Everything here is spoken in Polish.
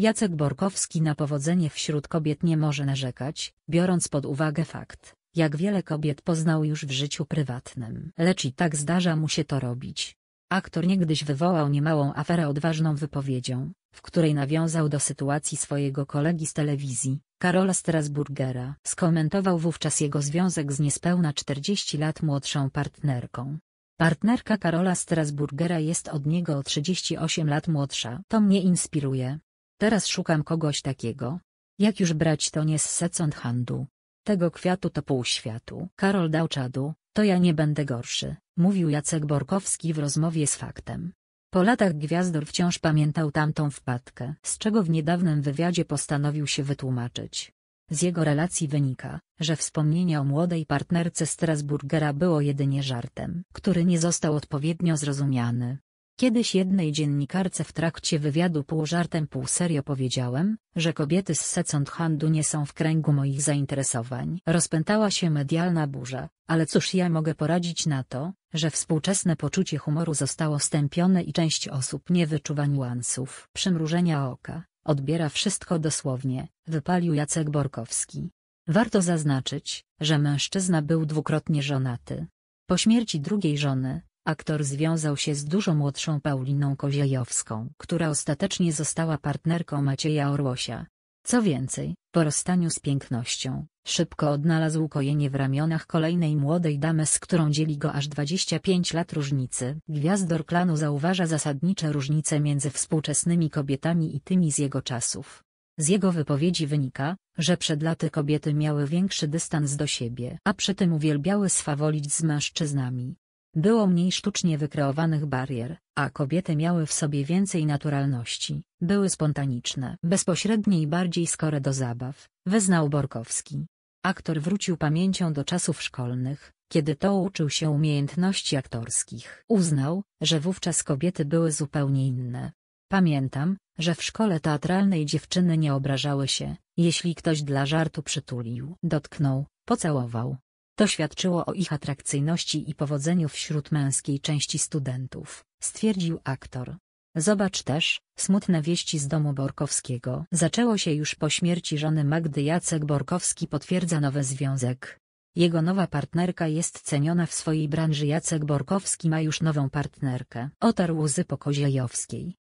Jacek Borkowski na powodzenie wśród kobiet nie może narzekać, biorąc pod uwagę fakt, jak wiele kobiet poznał już w życiu prywatnym. Lecz i tak zdarza mu się to robić. Aktor niegdyś wywołał niemałą aferę odważną wypowiedzią, w której nawiązał do sytuacji swojego kolegi z telewizji, Karola Strasburgera. Skomentował wówczas jego związek z niespełna 40 lat młodszą partnerką. Partnerka Karola Strasburgera jest od niego o 38 lat młodsza. To mnie inspiruje, Teraz szukam kogoś takiego. Jak już brać to nie z second handu. Tego kwiatu to pół światu. Karol dał czadu, to ja nie będę gorszy, mówił Jacek Borkowski w rozmowie z Faktem. Po latach Gwiazdor wciąż pamiętał tamtą wpadkę, z czego w niedawnym wywiadzie postanowił się wytłumaczyć. Z jego relacji wynika, że wspomnienie o młodej partnerce Strasburgera było jedynie żartem, który nie został odpowiednio zrozumiany. Kiedyś jednej dziennikarce w trakcie wywiadu pół żartem pół serio powiedziałem, że kobiety z second handu nie są w kręgu moich zainteresowań. Rozpętała się medialna burza, ale cóż ja mogę poradzić na to, że współczesne poczucie humoru zostało stępione i część osób nie wyczuwa niuansów. Przymrużenia oka, odbiera wszystko dosłownie, wypalił Jacek Borkowski. Warto zaznaczyć, że mężczyzna był dwukrotnie żonaty. Po śmierci drugiej żony, Aktor związał się z dużo młodszą Pauliną Koziejowską, która ostatecznie została partnerką Macieja Orłosia. Co więcej, po rozstaniu z pięknością, szybko odnalazł kojenie w ramionach kolejnej młodej damy z którą dzieli go aż 25 lat różnicy. Gwiazdor klanu zauważa zasadnicze różnice między współczesnymi kobietami i tymi z jego czasów. Z jego wypowiedzi wynika, że przed laty kobiety miały większy dystans do siebie, a przy tym uwielbiały swawolić z mężczyznami. Było mniej sztucznie wykreowanych barier, a kobiety miały w sobie więcej naturalności, były spontaniczne, bezpośrednie i bardziej skore do zabaw, wyznał Borkowski. Aktor wrócił pamięcią do czasów szkolnych, kiedy to uczył się umiejętności aktorskich. Uznał, że wówczas kobiety były zupełnie inne. Pamiętam, że w szkole teatralnej dziewczyny nie obrażały się, jeśli ktoś dla żartu przytulił, dotknął, pocałował. To świadczyło o ich atrakcyjności i powodzeniu wśród męskiej części studentów, stwierdził aktor. Zobacz też, smutne wieści z domu Borkowskiego. Zaczęło się już po śmierci żony Magdy Jacek Borkowski potwierdza nowy związek. Jego nowa partnerka jest ceniona w swojej branży Jacek Borkowski ma już nową partnerkę. Otarł łzy po Koziejowskiej.